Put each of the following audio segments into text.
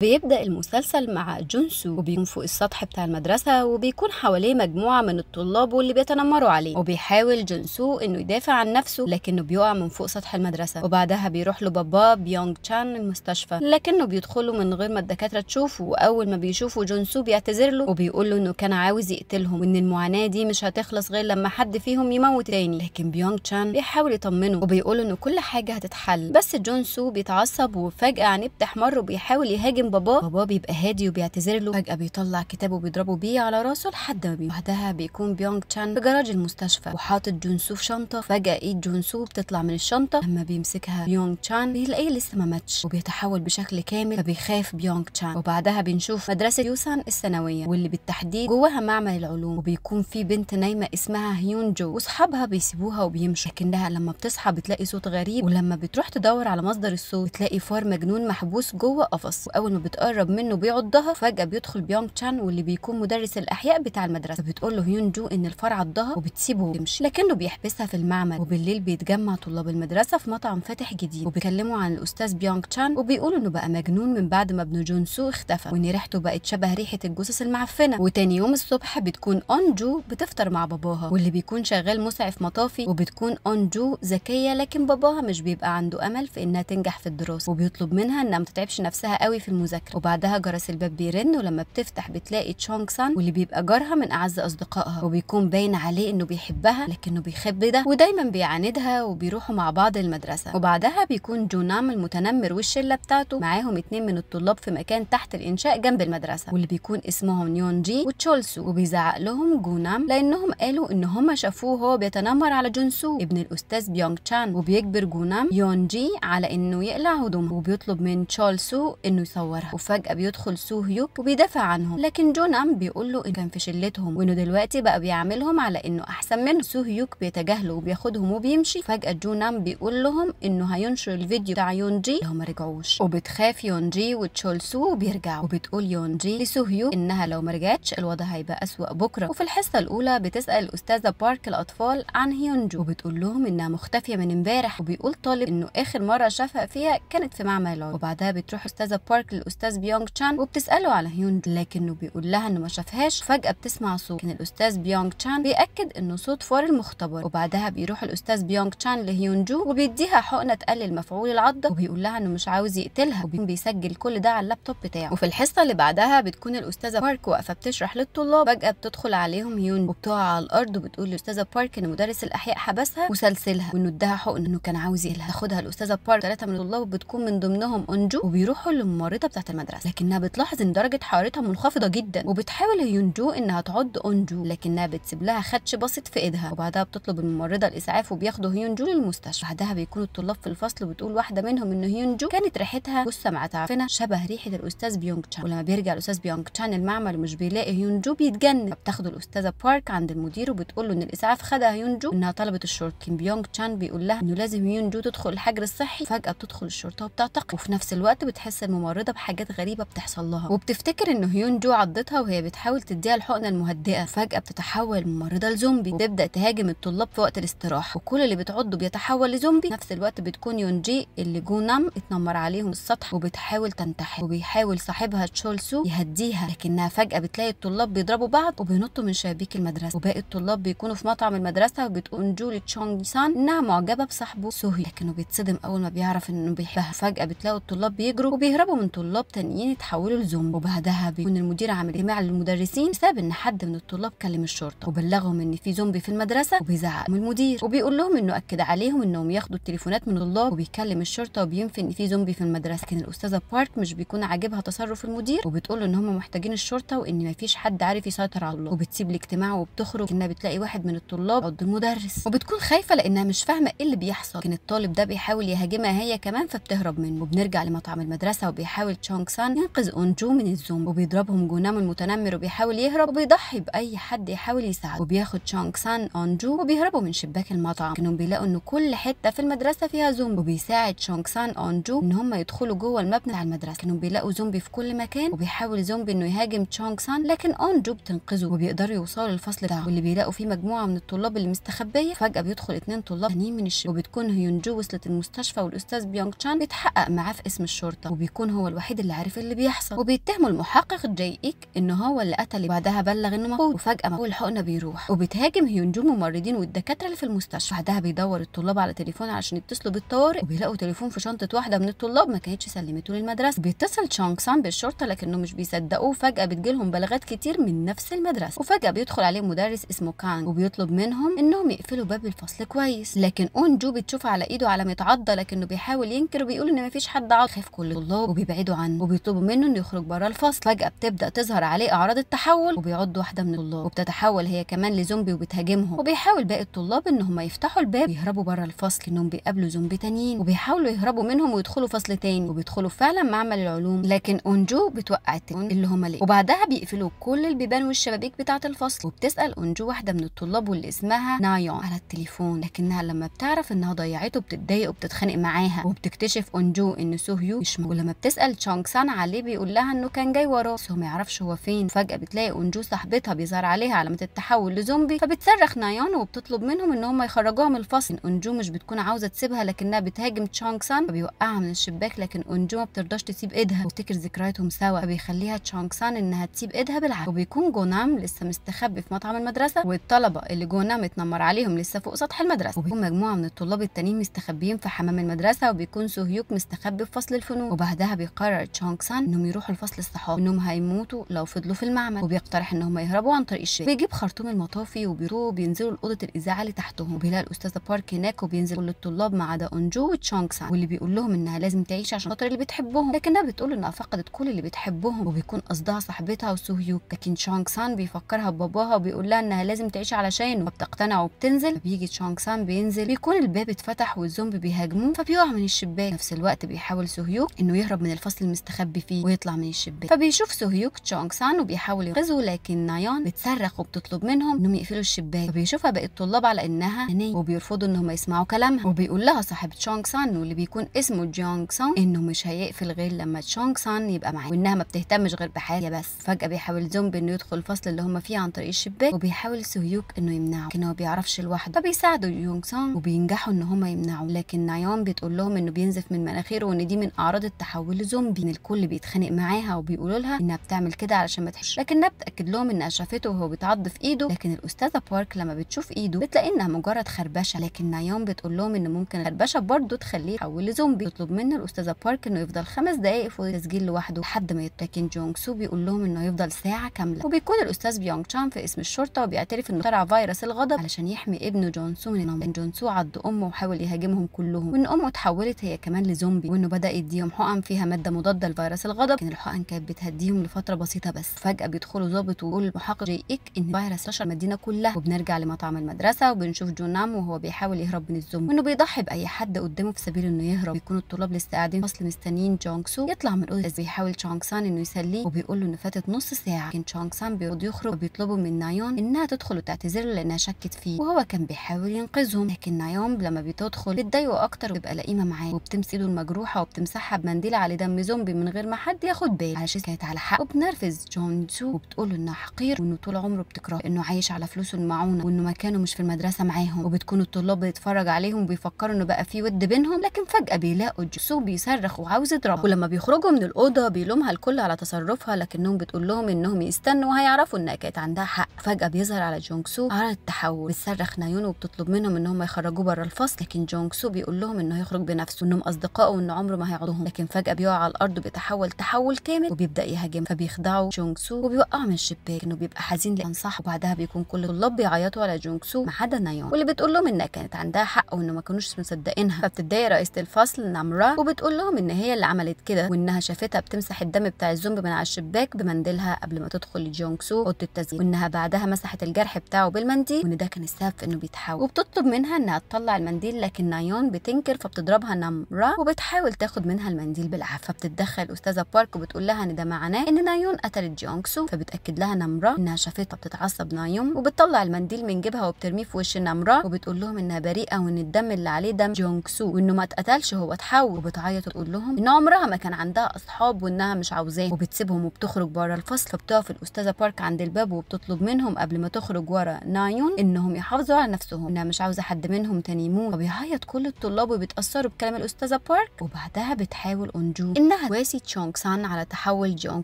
بيبدأ المسلسل مع جونسو وبيكون فوق السطح بتاع المدرسة وبيكون حواليه مجموعة من الطلاب واللي بيتنمروا عليه وبيحاول جونسو انه يدافع عن نفسه لكنه بيقع من فوق سطح المدرسة وبعدها بيروح له باباه بيونج تشان المستشفى لكنه بيدخله من غير ما الدكاترة تشوفه واول ما بيشوفه جونسو بيعتذر له وبيقول له انه كان عاوز يقتلهم وان المعاناة دي مش هتخلص غير لما حد فيهم يموت تاني لكن بيونج تشان بيحاول يطمنه وبيقول انه كل حاجة هتتحل بس جونسو بيتعصب وفجأة عينيه بتحمر وبيحاول يهاجم لكن باباه باباه بيبقى هادي وبيعتذر له فجاه بيطلع كتاب وبيضربه بيه على راسه لحد ما بيموت بعدها بيكون بيونج تشان في جراج المستشفى وحاطط جونسو في شنطه فجاه ايد جونسو بتطلع من الشنطه لما بيمسكها بيونج تشان بيلاقيه لسه ما ماتش وبيتحول بشكل كامل فبيخاف بيونج تشان وبعدها بنشوف مدرسه يوسان الثانويه واللي بالتحديد جواها معمل العلوم وبيكون في بنت نايمه اسمها هيون جو واصحابها بيسيبوها وبيمشوا لكنها لما بتصحى بتلاقي صوت غريب ولما بتروح تدور على مصدر الصوت بتلاقي فار مجنون محبوس جوه قفص واول بتقرب منه بيعضها فجاه بيدخل بيونج تشان واللي بيكون مدرس الاحياء بتاع المدرسه فبتقول له هيون جو ان الفرع عضها وبتسيبه وتمشي لكنه بيحبسها في المعمل وبالليل بيتجمع طلاب المدرسه في مطعم فاتح جديد وبيكلموا عن الاستاذ بيونج تشان وبيقولوا انه بقى مجنون من بعد ما ابن سو اختفى وان ريحته بقت شبه ريحه الجثث المعفنه وتاني يوم الصبح بتكون اون جو بتفطر مع باباها واللي بيكون شغال مسعف مطافي وبتكون اون جو ذكيه لكن باباها مش بيبقى عنده امل في انها تنجح في الدراسه وبيطلب منها انها ما تتعبش نفسها قوي في المدرسة المذاكره وبعدها جرس الباب بيرن ولما بتفتح بتلاقي تشونغ سان واللي بيبقى جارها من اعز اصدقائها وبيكون باين عليه انه بيحبها لكنه بيخبي ده ودايما بيعاندها وبيروحوا مع بعض المدرسه وبعدها بيكون جونام المتنمر والشله بتاعته معاهم اتنين من الطلاب في مكان تحت الانشاء جنب المدرسه واللي بيكون اسمهم يون جي وتشولسو وبيزعق لهم جونام لانهم قالوا ان هما شافوه وهو بيتنمر على جونسو ابن الاستاذ بيونغ تشان وبيجبر جونام يون جي على انه يقلع هدومه وبيطلب من تشولسو انه يصور بيدورها وفجأة بيدخل سو هيوك وبيدافع عنهم لكن أم بيقول له إن كان في شلتهم وإنه دلوقتي بقى بيعاملهم على إنه أحسن منه سو هيوك بيتجاهله وبياخدهم وبيمشي فجأة أم بيقول لهم إنه هينشر الفيديو بتاع يون جي اللي ما رجعوش وبتخاف يون جي وتشول سو وبيرجعوا وبتقول يون جي لسو هيوك إنها لو ما رجعتش الوضع هيبقى أسوأ بكرة وفي الحصة الأولى بتسأل الأستاذة بارك الأطفال عن هيون جو وبتقول لهم إنها مختفية من امبارح وبيقول طالب إنه آخر مرة شافها فيها كانت في معمل العلوم وبعدها بتروح أستاذة بارك الاستاذ بيونغ تشان وبتساله على هيون لكنه بيقول لها انه ما شافهاش فجاه بتسمع صوت كان الاستاذ بيونغ تشان بياكد انه صوت فار المختبر وبعدها بيروح الاستاذ بيونغ تشان لهيون جو وبيديها حقنه تقلل مفعول العضه وبيقول لها انه مش عاوز يقتلها وبيسجل كل ده على اللابتوب بتاعه وفي الحصه اللي بعدها بتكون الاستاذه بارك واقفه بتشرح للطلاب فجاه بتدخل عليهم هيون وبتقع على الارض وبتقول للاستاذه بارك ان مدرس الاحياء حبسها وسلسلها وانه اداها حقنه انه كان عاوز يقتلها تاخدها الاستاذه بارك ثلاثه من الطلاب بتكون من ضمنهم انجو وبيروحوا للممرضه بتاعت المدرسه لكنها بتلاحظ ان درجه حرارتها منخفضه جدا وبتحاول هيونجو انها تعض اونجو لكنها بتسيب لها خدش بسيط في ايدها وبعدها بتطلب الممرضه الاسعاف وبياخدوا هيونجو للمستشفى بعدها بيكون الطلاب في الفصل وبتقول واحده منهم ان هيونجو كانت ريحتها مع متعفنه شبه ريحه الاستاذ بيونج تشان ولما بيرجع الاستاذ بيونج تشان المعمل ومش بيلاقي هيونجو بيتجنن بتاخده الاستاذه بارك عند المدير وبتقول له ان الاسعاف خدها هيونجو انها طلبت الشرطه كيم بيونج تشان بيقول لها انه لازم هيونجو تدخل الحجر الصحي فجاه بتدخل الشرطه وبتعتقل وفي نفس الوقت بتحس الممرضه حاجات غريبه بتحصل لها وبتفتكر ان هيون جو عضتها وهي بتحاول تديها الحقنه المهدئه فجاه بتتحول ممرضه لزومبي وتبدا تهاجم الطلاب في وقت الاستراحه وكل اللي بتعضه بيتحول لزومبي نفس الوقت بتكون يون جي اللي جو نام اتنمر عليهم السطح وبتحاول تنتحر وبيحاول صاحبها تشولسو يهديها لكنها فجاه بتلاقي الطلاب بيضربوا بعض وبينطوا من شبابيك المدرسه وباقي الطلاب بيكونوا في مطعم المدرسه وبتقول جو تشونج سان انها معجبه بصاحبه سوهي لكنه بيتصدم اول ما بيعرف انه بيحبها فجاه بتلاقوا الطلاب بيجروا وبيهربوا من طلاب طلاب تانيين يتحولوا لزوم وبعدها بيكون المدير عامل اجتماع للمدرسين بسبب ان حد من الطلاب كلم الشرطه وبلغهم ان في زومبي في المدرسه وبيزعق من المدير وبيقول لهم انه اكد عليهم انهم ياخدوا التليفونات من الطلاب وبيكلم الشرطه وبينفي ان في زومبي في المدرسه لكن الاستاذه بارك مش بيكون عاجبها تصرف المدير وبتقول ان هم محتاجين الشرطه وان مفيش حد عارف يسيطر على الله وبتسيب الاجتماع وبتخرج انها بتلاقي واحد من الطلاب قد المدرس وبتكون خايفه لانها مش فاهمه ايه اللي بيحصل لكن الطالب ده بيحاول يهاجمها هي كمان فبتهرب منه وبنرجع لمطعم المدرسه وبيحاول تشونغ سان ينقذ أونجو من الزومبي وبيضربهم جونام المتنمر وبيحاول يهرب وبيضحي بأي حد يحاول يساعده وبياخد تشونغ سان أونجو وبيهربوا من شباك المطعم لكنهم بيلاقوا إن كل حتة في المدرسة فيها زومبي وبيساعد تشونغ سان أونجو إن هم يدخلوا جوه المبنى بتاع المدرسة كانوا بيلاقوا زومبي في كل مكان وبيحاول زومبي إنه يهاجم تشونغ سان لكن أونجو بتنقذه وبيقدروا يوصلوا للفصل بتاعه واللي بيلاقوا فيه مجموعة من الطلاب اللي مستخبية فجأة بيدخل اتنين طلاب تانيين من الشباك وبتكون هيونجو وصلت المستشفى والأستاذ بيونغ تشان بيتحقق معاه في اسم الشرطة وبيكون هو الوحيد الوحيد اللي عارف اللي بيحصل وبيتهموا المحقق جاي إيك إن هو اللي قتل وبعدها بلغ إنه مفقود وفجأة مفقود الحقنة بيروح وبتهاجم هيونجو الممرضين والدكاترة اللي في المستشفى بعدها بيدور الطلاب على تليفون عشان يتصلوا بالطوارئ وبيلاقوا تليفون في شنطة واحدة من الطلاب ما كانتش سلمته للمدرسة بيتصل شونغ سان بالشرطة لكنه مش بيصدقوه فجأة بتجيلهم بلاغات كتير من نفس المدرسة وفجأة بيدخل عليه مدرس اسمه كان وبيطلب منهم إنهم يقفلوا باب الفصل كويس لكن أون جو بتشوف على إيده علامة عضة لكنه بيحاول ينكر وبيقول إن مفيش حد عض خاف كل الطلاب وبيبعدوا عنه وبيطلبوا منه انه يخرج بره الفصل فجاه بتبدا تظهر عليه اعراض التحول وبيعض واحده من الطلاب وبتتحول هي كمان لزومبي وبتهاجمهم وبيحاول باقي الطلاب ان هم يفتحوا الباب ويهربوا بره الفصل انهم بيقابلوا زومبي تانيين وبيحاولوا يهربوا منهم ويدخلوا فصل تاني وبيدخلوا فعلا معمل العلوم لكن اونجو بتوقع التليفون اللي هم ليه وبعدها بيقفلوا كل البيبان والشبابيك بتاعه الفصل وبتسال اونجو واحده من الطلاب واللي اسمها نايون على التليفون لكنها لما بتعرف انها ضيعته بتتضايق وبتتخانق معاها وبتكتشف اونجو ان سوهيو مش ولما بتسال تشونج سان عليه بيقول لها انه كان جاي وراه بس هو ما يعرفش هو فين فجاه بتلاقي اونجو صاحبتها بيظهر عليها علامه التحول لزومبي فبتصرخ نايون وبتطلب منهم ان هم يخرجوها من الفصل اونجو مش بتكون عاوزه تسيبها لكنها بتهاجم تشونج سان فبيوقعها من الشباك لكن اونجو ما بترضاش تسيب ايدها وتفتكر ذكرياتهم سوا فبيخليها تشونج سان انها تسيب ايدها بالعكس وبيكون جونام لسه مستخبي في مطعم المدرسه والطلبه اللي جونام اتنمر عليهم لسه فوق سطح المدرسه وبيكون مجموعه من الطلاب التانيين مستخبيين في حمام المدرسه وبيكون سوهيوك مستخبي في فصل الفنون وبعدها بيقرر بيقرر تشونغ سان انهم يروحوا لفصل الصحافه انهم هيموتوا لو فضلوا في المعمل وبيقترح انهم يهربوا عن طريق الشارع بيجيب خرطوم المطافي وبيرو بينزلوا لاوضه الاذاعه اللي تحتهم وبيلاقي الاستاذه بارك هناك وبينزل كل الطلاب ما عدا اونجو وتشونغ سان واللي بيقول لهم انها لازم تعيش عشان خاطر اللي بتحبهم لكنها بتقول انها فقدت كل اللي بتحبهم وبيكون قصدها صاحبتها وسوهيوك لكن تشونغ سان بيفكرها بباباها وبيقول لها انها لازم تعيش علشانه فبتقتنع وبتنزل بيجي تشونغ سان بينزل بيكون الباب اتفتح والزومبي بيهاجموه فبيقع من الشباك نفس الوقت بيحاول سوهيوك انه يهرب من الفصل المستخبي فيه ويطلع من الشباك فبيشوف سوهيوك تشونغ سان وبيحاول ينقذه لكن نايان بتصرخ وبتطلب منهم انهم يقفلوا الشباك فبيشوفها باقي الطلاب على انها ناي وبيرفضوا انهم يسمعوا كلامها وبيقول لها صاحب تشونغ سان واللي بيكون اسمه جيونغ سان انه مش هيقفل غير لما تشونغ سان يبقى معاه وانها ما بتهتمش غير بحاجه بس فجاه بيحاول زومبي انه يدخل الفصل اللي هم فيه عن طريق الشباك وبيحاول سوهيوك انه يمنعه لكن هو بيعرفش لوحده فبيساعدوا جيونغ سان وبينجحوا ان هم يمنعوا لكن نايان بتقول لهم انه بينزف من مناخيره وان دي من اعراض التحول لزومبي بين الكل بيتخانق معاها وبيقولوا لها انها بتعمل كده علشان ما تحش لكن ده بتاكد لهم انها شافته وهو بيتعض في ايده لكن الاستاذه بارك لما بتشوف ايده بتلاقي انها مجرد خربشه لكن نايوم بتقول لهم ان ممكن الخربشه برضه تخليه يتحول لزومبي تطلب منه الاستاذه بارك انه يفضل خمس دقائق فوق التسجيل لوحده لحد ما يتركن جونج سو بيقول لهم انه يفضل ساعه كامله وبيكون الاستاذ بيونغ تشان في اسم الشرطه وبيعترف انه اخترع فيروس الغضب علشان يحمي ابنه جون سو من ان جون سو عض امه وحاول يهاجمهم كلهم وان امه اتحولت هي كمان لزومبي وانه بدا يديهم حقن فيها ماده مضاد لفيروس الغضب لكن الحقن كانت بتهديهم لفترة بسيطة بس فجأة بيدخلوا ظابط ويقول المحقق جي إيك إن فيروس انتشر المدينة كلها وبنرجع لمطعم المدرسة وبنشوف جونام وهو بيحاول يهرب من الزوم وإنه بيضحي بأي حد قدامه في سبيل إنه يهرب بيكون الطلاب لسه قاعدين فصل مستنيين جونغ سو يطلع من الأوضة بيحاول تشونغ سان إنه يسليه وبيقول له انه فاتت نص ساعة لكن تشونغ سان بيرد يخرج وبيطلبوا من نايون إنها تدخل وتعتذر له لأنها شكت فيه وهو كان بيحاول ينقذهم لكن نايون لما بتدخل بتضايقه أكتر وبيبقى لئيمة معاه وبتمس إيده المجروحة وبتمسحها بمنديل على دم زومبي من غير ما حد ياخد باله عشان كانت على حق وبنرفز جون سو وبتقول انه حقير وانه طول عمره بتكره انه عايش على فلوسه المعونه وانه مكانه مش في المدرسه معاهم وبتكون الطلاب بيتفرج عليهم وبيفكروا انه بقى في ود بينهم لكن فجاه بيلاقوا جون بيصرخ وعاوز يضربها ولما بيخرجوا من الاوضه بيلومها الكل على تصرفها لكنهم بتقول لهم انهم يستنوا وهيعرفوا انها كانت عندها حق فجاه بيظهر على جونج سو على التحول بتصرخ نايون وبتطلب منهم ان هم يخرجوه بره الفصل لكن جونج سو بيقول لهم انه هيخرج بنفسه وانهم اصدقائه وان عمره ما هيعضهم لكن فجاه بيقع على الارض بيتحول تحول كامل وبيبدا يهاجم فبيخدعه جونج سو وبيوقعه من الشباك انه بيبقى حزين صاحبه وبعدها بيكون كل الطلاب بيعيطوا على جونج سو ما عدا نايون واللي بتقول لهم انها كانت عندها حق وانه ما كانوش مصدقينها فبتتضايق رئيسه الفصل نامرا وبتقول لهم ان هي اللي عملت كده وانها شافتها بتمسح الدم بتاع الزومبي من على الشباك بمنديلها قبل ما تدخل لجونج سو اوضه التزيين وانها بعدها مسحت الجرح بتاعه بالمنديل وان ده كان السبب في انه بيتحول وبتطلب منها انها تطلع المنديل لكن نايون بتنكر فبتضربها نمرة وبتحاول تاخد منها المنديل بالعافيه بتتدخل الاستاذه بارك وبتقول لها ان ده معناه ان نايون قتلت جونكسو سو فبتاكد لها نمرة انها شافتها بتتعصب نايون وبتطلع المنديل من جيبها وبترميه في وش نمرة وبتقول لهم انها بريئه وان الدم اللي عليه دم جونكسو سو وانه ما اتقتلش هو اتحول وبتعيط وتقول لهم ان عمرها ما كان عندها اصحاب وانها مش عاوزاه وبتسيبهم وبتخرج بره الفصل فبتقف الاستاذه بارك عند الباب وبتطلب منهم قبل ما تخرج ورا نايون انهم يحافظوا على نفسهم انها مش عاوزه حد منهم تاني يموت فبيعيط كل الطلاب وبيتاثروا بكلام الاستاذه بارك وبعدها بتحاول انجو انها إنها تواسي تشونغ سان على تحول جونغ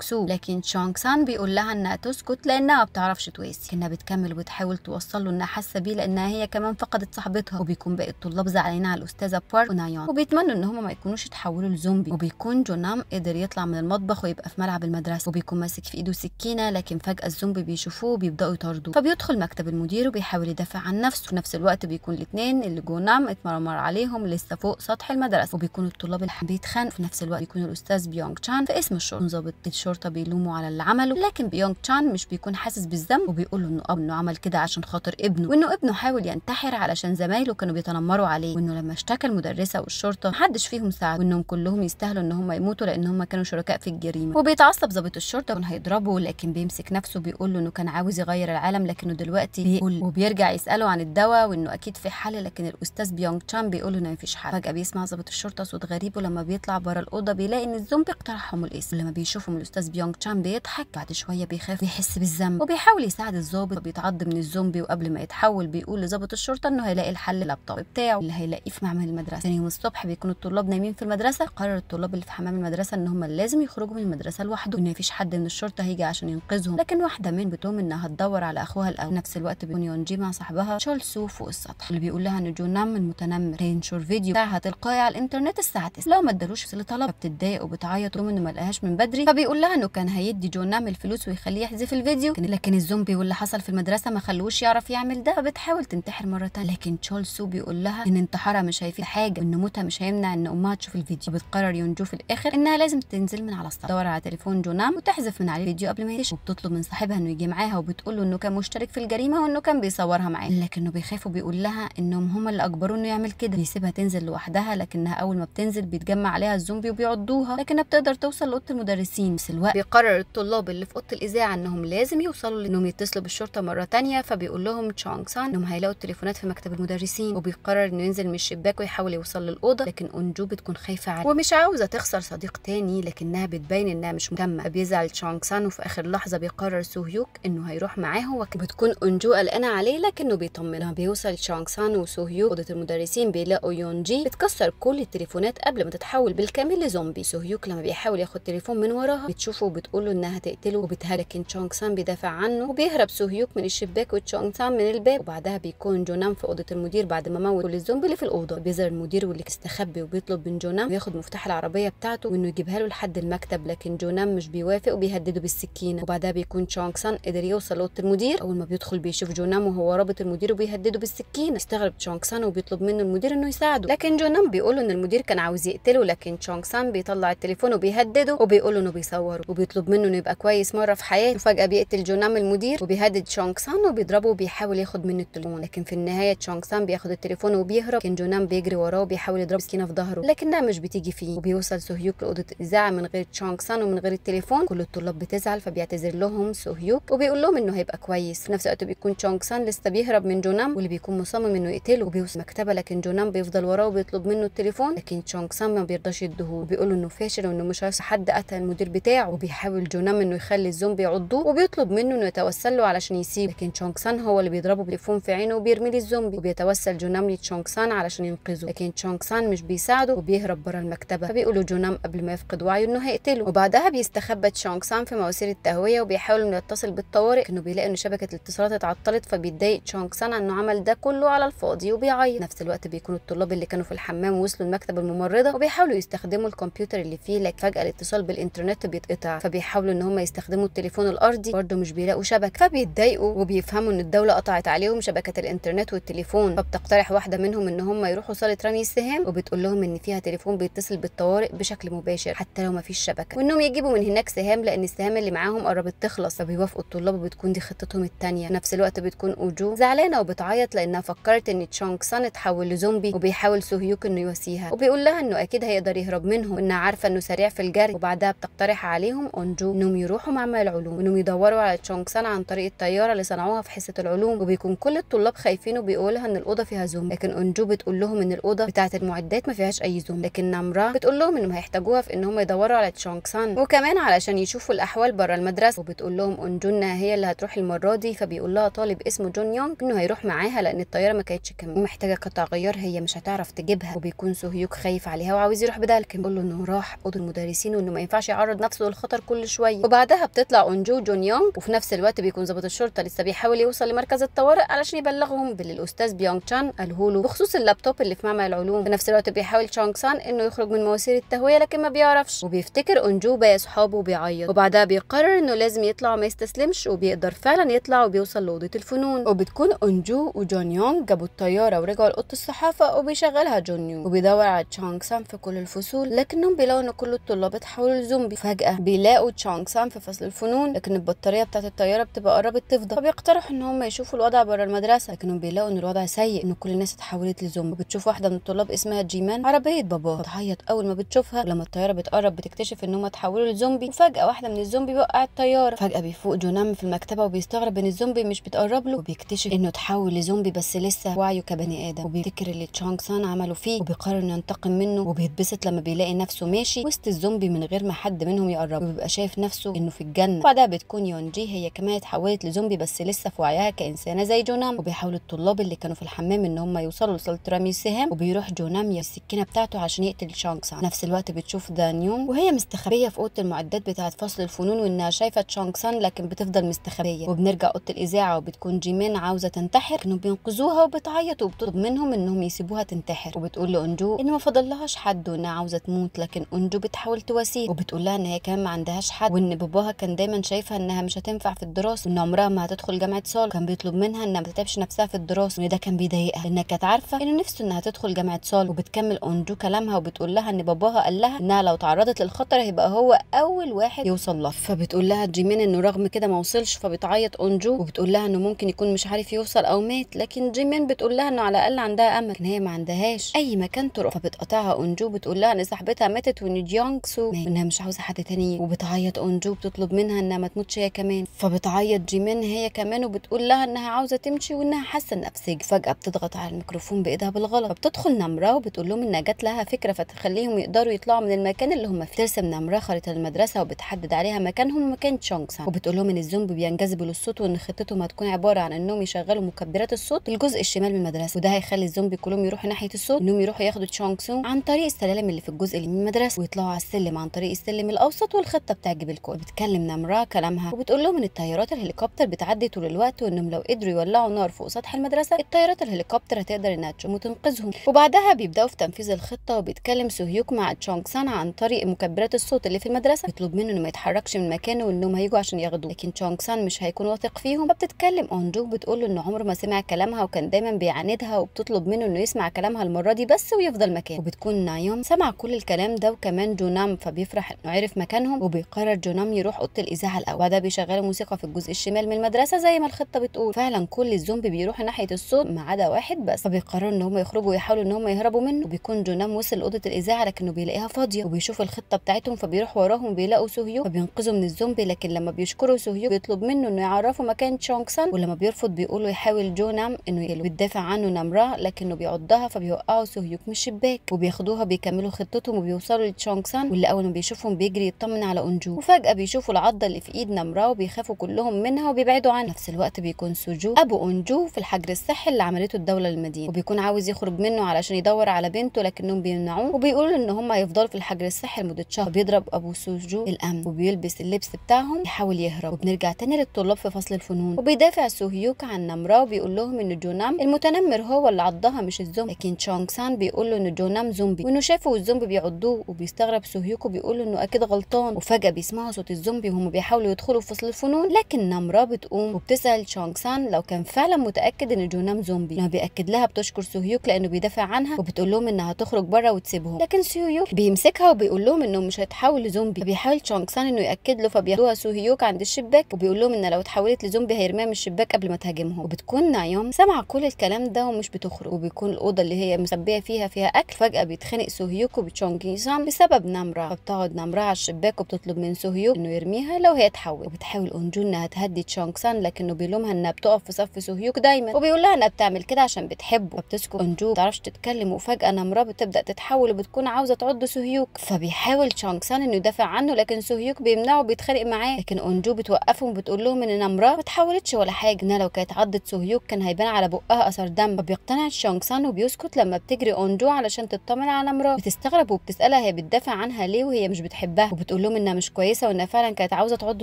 سو لكن تشونغ سان بيقول لها إنها تسكت لأنها بتعرفش تواسي لكنها بتكمل وبتحاول توصل له إنها حاسة بيه لأنها هي كمان فقدت صاحبتها وبيكون باقي الطلاب زعلانين على الأستاذة بارك ونايون وبيتمنوا إن هما ما يكونوش اتحولوا لزومبي وبيكون جونام قدر يطلع من المطبخ ويبقى في ملعب المدرسة وبيكون ماسك في إيده سكينة لكن فجأة الزومبي بيشوفوه وبيبدأوا يطاردوه فبيدخل مكتب المدير وبيحاول يدافع عن نفسه في نفس الوقت بيكون الاثنين اللي جونام اتمرمر عليهم لسه فوق سطح المدرسة وبيكون الطلاب اللي بيتخانقوا في نفس الوقت بيكون الاستاذ بيونغ تشان في اسم الشرطه ضابط الشرطه بيلومه على اللي عمله لكن بيونغ تشان مش بيكون حاسس بالذنب وبيقول له انه ابنه آه، عمل كده عشان خاطر ابنه وانه ابنه حاول ينتحر علشان زمايله كانوا بيتنمروا عليه وانه لما اشتكى المدرسه والشرطه محدش فيهم ساعد وانهم كلهم يستاهلوا ان هم يموتوا لان هم كانوا شركاء في الجريمه وبيتعصب ضابط الشرطه كان هيضربه لكن بيمسك نفسه بيقول له انه كان عاوز يغير العالم لكنه دلوقتي بيقول وبيرجع يساله عن الدواء وانه اكيد في حل لكن الاستاذ بيونغ تشان بيقول له انه مفيش حل فجاه بيسمع ضابط الشرطه صوت غريب ولما بيطلع بره الاوضه بيلاقي ان الذنب اقترحهم الاسم لما بيشوفهم الاستاذ بيونج تشان بيضحك بعد شويه بيخاف بيحس بالذنب وبيحاول يساعد الظابط بيتعض من الزومبي وقبل ما يتحول بيقول لظابط الشرطه انه هيلاقي الحل للطابق بتاعه اللي هيلاقيه في معمل المدرسه ثاني يوم الصبح بيكون الطلاب نايمين في المدرسه قرر الطلاب اللي في حمام المدرسه ان هم لازم يخرجوا من المدرسه لوحده ان مفيش حد من الشرطه هيجي عشان ينقذهم لكن واحده منهم بتقوم انها تدور على اخوها الاول نفس الوقت بيكون يونجي مع صاحبها شول سو فوق السطح اللي بيقول لها ان جونام المتنمر هينشر فيديو بتاعها تلقائي على الانترنت الساعه 9 لو ما ادالوش طلب بتتضايق بتضايق وبتعيط رغم انه ما لقاهاش من بدري فبيقول لها انه كان هيدي جون نعمل فلوس ويخليه يحذف الفيديو لكن الزومبي واللي حصل في المدرسه ما خلوش يعرف يعمل ده فبتحاول تنتحر مره ثانيه لكن تشول سو بيقول لها ان انتحارها مش هيفيد حاجه وان موتها مش هيمنع ان امها تشوف الفيديو بتقرر يونجو في الاخر انها لازم تنزل من على السطح تدور على تليفون جونام وتحذف من عليه الفيديو قبل ما يدش وبتطلب من صاحبها انه يجي معاها وبتقول له انه كان مشترك في الجريمه وانه كان بيصورها معاه لكنه بيخاف وبيقول لها انهم هم اللي اجبروه انه يعمل كده بيسيبها تنزل لوحدها لكنها اول ما بتنزل بيتجمع عليها الزومبي وبيعضوها لكنها بتقدر توصل لاوضه المدرسين نفس الوقت بيقرر الطلاب اللي في اوضه الاذاعه انهم لازم يوصلوا لانهم يتصلوا بالشرطه مره ثانيه فبيقول لهم تشونغ سان انهم هيلاقوا التليفونات في مكتب المدرسين وبيقرر انه ينزل من الشباك ويحاول يوصل للاوضه لكن اونجو بتكون خايفه عليه ومش عاوزه تخسر صديق تاني لكنها بتبين انها مش مهتمه فبيزعل تشونغ سان وفي اخر لحظه بيقرر سو هيوك انه هيروح معاه وبتكون اونجو قلقانه عليه لكنه بيطمنها بيوصل تشونغ سان وسو هيوك اوضه المدرسين بيلاقوا يونجي بتكسر كل التليفونات قبل ما تتحول بالكامل لزومبي سوهيوك لما بيحاول ياخد تليفون من وراها بتشوفه وبتقول له انها تقتله وبتهلك لكن تشونغ سان بيدافع عنه وبيهرب سوهيوك من الشباك وتشونغ سان من الباب وبعدها بيكون جونام في اوضه المدير بعد ما موت كل الزومبي اللي في الاوضه بيظهر المدير واللي استخبي وبيطلب من جونام وياخد مفتاح العربيه بتاعته وانه يجيبها له لحد المكتب لكن جونام مش بيوافق وبيهدده بالسكينه وبعدها بيكون تشونغ سان قدر يوصل لاوضه المدير اول ما بيدخل بيشوف جونام وهو رابط المدير وبيهدده بالسكينه استغرب تشونغ سان وبيطلب منه المدير انه يساعده لكن جونام بيقول ان المدير كان عاوز يقتله لكن تشونغ سان بيطلع بيطلع التليفون وبيهدده وبيقول له انه بيصوره وبيطلب منه انه يبقى كويس مره في حياته وفجاه بيقتل جونام المدير وبيهدد شونج سان وبيضربه وبيحاول ياخد منه التليفون لكن في النهايه شونج سان بياخد التليفون وبيهرب كان جونام بيجري وراه وبيحاول يضرب سكينه في ظهره لكنها مش بتيجي فيه وبيوصل سوهيوك لاوضه الاذاعه من غير شونج سان ومن غير التليفون كل الطلاب بتزعل فبيعتذر لهم سوهيوك وبيقول لهم انه هيبقى كويس في نفس الوقت بيكون شونج سان لسه بيهرب من جونام واللي بيكون مصمم انه يقتله وبيوصل مكتبه لكن جونام بيفضل وراه وبيطلب منه التليفون لكن شونج سان ما بيرضاش يدهوله بيقول له انه فاشل وانه مش عايز حد قتل المدير بتاعه وبيحاول جونام انه يخلي الزومبي يعضوه وبيطلب منه انه يتوسل له علشان يسيبه لكن تشونغ سان هو اللي بيضربه بالتليفون في عينه لي للزومبي وبيتوسل جونام لتشونغ سان علشان ينقذه لكن تشونغ سان مش بيساعده وبيهرب بره المكتبه فبيقول جونام قبل ما يفقد وعيه انه هيقتله وبعدها بيستخبى تشونغ سان في مواسير التهويه وبيحاول انه يتصل بالطوارئ لكنه بيلاقي ان شبكه الاتصالات اتعطلت فبيتضايق تشونغ سان انه عمل ده كله على الفاضي وبيعيط نفس الوقت بيكون الطلاب اللي كانوا في الحمام وصلوا المكتب الممرضه وبيحاولوا يستخدموا الكمبيوتر اللي فيه لك فجاه الاتصال بالانترنت بيتقطع فبيحاولوا ان هم يستخدموا التليفون الارضي برضه مش بيلاقوا شبكه فبيتضايقوا وبيفهموا ان الدوله قطعت عليهم شبكه الانترنت والتليفون فبتقترح واحده منهم ان هم يروحوا صاله رمي السهام وبتقول لهم ان فيها تليفون بيتصل بالطوارئ بشكل مباشر حتى لو ما فيش شبكه وانهم يجيبوا من هناك سهام لان السهام اللي معاهم قربت تخلص فبيوافقوا الطلاب وبتكون دي خطتهم الثانيه نفس الوقت بتكون اوجو زعلانه وبتعيط لانها فكرت ان تشونغ سان اتحول لزومبي وبيحاول سوهيوك انه يواسيها وبيقول لها انه اكيد هيقدر يهرب منهم وانها عارفه انه سريع في الجري وبعدها بتقترح عليهم اونجو انهم يروحوا معمل العلوم وانهم يدوروا على تشونغ سان عن طريق الطياره اللي صنعوها في حصه العلوم وبيكون كل الطلاب خايفين وبيقولها ان الاوضه فيها زوم لكن اونجو بتقول لهم ان الاوضه بتاعه المعدات ما فيهاش اي زوم لكن نمرة بتقول لهم انهم هيحتاجوها في انهم يدوروا على تشونغ سان وكمان علشان يشوفوا الاحوال بره المدرسه وبتقول لهم اونجو انها هي اللي هتروح المره دي فبيقول لها طالب اسمه جون يونغ انه هيروح معاها لان الطياره ما كانتش كامله ومحتاجه قطع غيار هي مش هتعرف تجيبها وبيكون سوهيوك خايف عليها وعاوز يروح بدالك بيقول له انه اقتراح اوضه المدرسين وانه ما ينفعش يعرض نفسه للخطر كل شويه وبعدها بتطلع اونجو جون يونغ وفي نفس الوقت بيكون ضابط الشرطه لسه بيحاول يوصل لمركز الطوارئ علشان يبلغهم باللي الاستاذ بيونغ تشان قاله له بخصوص اللابتوب اللي في معمل العلوم في نفس الوقت بيحاول تشونغ سان انه يخرج من مواسير التهويه لكن ما بيعرفش وبيفتكر اونجو باقي صحابه وبيعيط وبعدها بيقرر انه لازم يطلع وما يستسلمش وبيقدر فعلا يطلع وبيوصل لاوضه الفنون وبتكون اونجو وجون يونغ جابوا الطياره ورجعوا لاوضه الصحافه وبيشغلها جون يونغ وبيدور على تشونغ سان في كل الفصول لكنهم لو ان كل الطلاب اتحولوا لزومبي فجاه بيلاقوا تشانغ سان في فصل الفنون لكن البطاريه بتاعه الطياره بتبقى قربت تفضى فبيقترحوا ان هم يشوفوا الوضع بره المدرسه لكنهم بيلاقوا ان الوضع سيء ان كل الناس اتحولت لزومبي بتشوف واحده من الطلاب اسمها جيمان عربيه باباها بتعيط اول ما بتشوفها ولما الطياره بتقرب بتكتشف ان هم اتحولوا لزومبي وفجاه واحده من الزومبي بيوقع الطياره فجاه بيفوق جونام في المكتبه وبيستغرب ان الزومبي مش بتقرب له وبيكتشف انه اتحول لزومبي بس لسه وعيه كبني ادم وبيفتكر اللي تشانغ سان عمله فيه وبيقرر انه ينتقم منه وبيتبسط لما بيلاقي نفسه ماشي وسط الزومبي من غير ما حد منهم يقرب وبيبقى شايف نفسه انه في الجنه وبعدها بتكون يونجي هي كمان اتحولت لزومبي بس لسه في وعيها كانسانه زي جونام وبيحاول الطلاب اللي كانوا في الحمام ان هم يوصلوا لصاله رمي السهام وبيروح جونام السكينه بتاعته عشان يقتل شانكس نفس الوقت بتشوف دانيوم وهي مستخبيه في اوضه المعدات بتاعه فصل الفنون وانها شايفه شانكسان لكن بتفضل مستخبيه وبنرجع اوضه الاذاعه وبتكون جيمين عاوزه تنتحر كانوا بينقذوها وبتعيط وبتطلب منهم انهم يسيبوها تنتحر وبتقول لانجو ان ما فضلهاش حد وانها عاوزه تموت لكن انجو بتحاول تواسيه وبتقول لها ان هي كمان ما عندهاش حد وان باباها كان دايما شايفها انها مش هتنفع في الدراسه وان عمرها ما هتدخل جامعه صالح كان بيطلب منها انها ما تتعبش نفسها في الدراسه وان ده كان بيضايقها لانها كانت عارفه انه نفسه انها تدخل جامعه صالح وبتكمل انجو كلامها وبتقول لها ان باباها قال لها انها لو تعرضت للخطر هيبقى هو اول واحد يوصل لها فبتقول لها جيمين انه رغم كده ما وصلش فبتعيط انجو وبتقول لها انه ممكن يكون مش عارف يوصل او مات لكن جيمين بتقول لها انه على الاقل عندها امل ان هي ما عندهاش اي مكان تروح فبتقطعها انجو بتقول لها ان صاحبتها ماتت ماتت وان جيونغ سو نعم. انها مش عاوزه حد تاني وبتعيط اونجو بتطلب منها انها ما تموتش هي كمان فبتعيط جيمين هي كمان وبتقول لها انها عاوزه تمشي وانها حاسه انها في سجن فجاه بتضغط على الميكروفون بايدها بالغلط فبتدخل نمره وبتقول لهم انها جات لها فكره فتخليهم يقدروا يطلعوا من المكان اللي هم فيه ترسم نمره خريطه المدرسه وبتحدد عليها مكانهم ومكان تشونغ سان وبتقول لهم ان الزومبي بينجذبوا للصوت وان خطتهم هتكون عباره عن انهم يشغلوا مكبرات الصوت الجزء الشمال من المدرسه وده هيخلي الزومبي كلهم يروحوا ناحيه الصوت انهم يروحوا ياخدوا تشونغ عن طريق السلالم اللي في الجزء اللي من المدرسه المدرسه ويطلعوا على السلم عن طريق السلم الاوسط والخطه بتعجب الكل بتكلم نمره كلامها وبتقول لهم ان الطيارات الهليكوبتر بتعدي طول الوقت وانهم لو قدروا يولعوا نار فوق سطح المدرسه الطيارات الهليكوبتر هتقدر انها تشم وتنقذهم وبعدها بيبداوا في تنفيذ الخطه وبيتكلم سوهيوك مع تشونغ سان عن طريق مكبرات الصوت اللي في المدرسه بيطلب منه انه ما يتحركش من مكانه وانهم هيجوا عشان ياخدوه لكن تشونغ سان مش هيكون واثق فيهم فبتتكلم اونجوك بتقول له انه عمره ما سمع كلامها وكان دايما بيعاندها وبتطلب منه انه يسمع كلامها المره دي بس ويفضل مكانه وبتكون نايوم سمع كل الكلام ده وكمان جونام فبيفرح انه عرف مكانهم وبيقرر جونام يروح اوضه الاذاعه الاول وبعدها بيشغلوا موسيقى في الجزء الشمال من المدرسه زي ما الخطه بتقول فعلا كل الزومبي بيروح ناحيه الصوت ما عدا واحد بس فبيقرروا ان هم يخرجوا ويحاولوا ان هم يهربوا منه وبيكون جونام وصل اوضه الاذاعه لكنه بيلاقيها فاضيه وبيشوف الخطه بتاعتهم فبيروح وراهم بيلاقوا سوهيو فبينقذوا من الزومبي لكن لما بيشكروا سوهيو بيطلب منه انه يعرفه مكان تشونكسان ولما بيرفض بيقولوا يحاول جونام انه يقتله بتدافع عنه نمرا لكنه بيعضها فبيوقعوا سوهيوك من الشباك وبياخدوها بيكملوا خطتهم وبيوصلوا بيوصلوا لتشونكسان واللي أول ما بيشوفهم بيجري يطمن على أنجو وفجأة بيشوفوا العضة اللي في إيد نمرا وبيخافوا كلهم منها وبيبعدوا عنها نفس الوقت بيكون سوجو أبو أنجو في الحجر الصحي اللي عملته الدولة للمدينة وبيكون عاوز يخرج منه علشان يدور على بنته لكنهم بيمنعوه وبيقولوا إن هم هيفضلوا في الحجر الصحي لمدة شهر وبيضرب أبو سوجو الأمن وبيلبس اللبس بتاعهم يحاول يهرب وبنرجع تاني للطلاب في فصل الفنون وبيدافع سوهيوك عن نمرا وبيقول لهم إن جونام المتنمر هو اللي عضها مش الزومبي لكن تشونغ سان بيقول له إن جونام زومبي وإنه شافه والزومبي بيعضوه وبيستغرب سوهيوكو بيقول له انه اكيد غلطان وفجاه بيسمعوا صوت الزومبي وهم بيحاولوا يدخلوا في فصل الفنون لكن نمرة بتقوم وبتسال تشانغ سان لو كان فعلا متاكد ان جونام زومبي لما بياكد لها بتشكر سوهيوك لانه بيدافع عنها وبتقول لهم انها تخرج بره وتسيبهم لكن سوهيوك بيمسكها وبيقول لهم انه مش هيتحول لزومبي فبيحاول تشانغ سان انه ياكد له فبياخدوها سوهيوك عند الشباك وبيقول لهم ان لو اتحولت لزومبي هيرميها من الشباك قبل ما تهاجمهم وبتكون نايوم سامعه كل الكلام ده ومش بتخرج وبيكون الاوضه اللي هي مسبيه فيها فيها اكل فجاه بيتخانق سوهيوك بتشونغ سان الطعن نعم، بسبب نمرة فبتقعد نمرة على الشباك وبتطلب من سوهيوك انه يرميها لو هي تحول وبتحاول اونجو انها تهدي تشونغ سان لكنه بيلومها انها بتقف في صف سوهيوك دايما وبيقول لها انها بتعمل كده عشان بتحبه فبتسكت اونجو ما بتعرفش تتكلم وفجأة نمرة بتبدأ تتحول وبتكون عاوزة تعض سوهيوك فبيحاول تشونغ سان انه يدافع عنه لكن سوهيوك بيمنعه وبيتخانق معاه لكن اونجو بتوقفهم وبتقول لهم ان نمرة ما اتحولتش ولا حاجة انها لو كانت عضت سوهيوك كان هيبان على بقها اثر دم فبيقتنع تشونغ سان وبيسكت لما بتجري اونجو علشان تطمن على نمرة بتستغرب وبتسألها هي هي بتدافع عنها ليه وهي مش بتحبها وبتقول لهم انها مش كويسه وانها فعلا كانت عاوزه تعض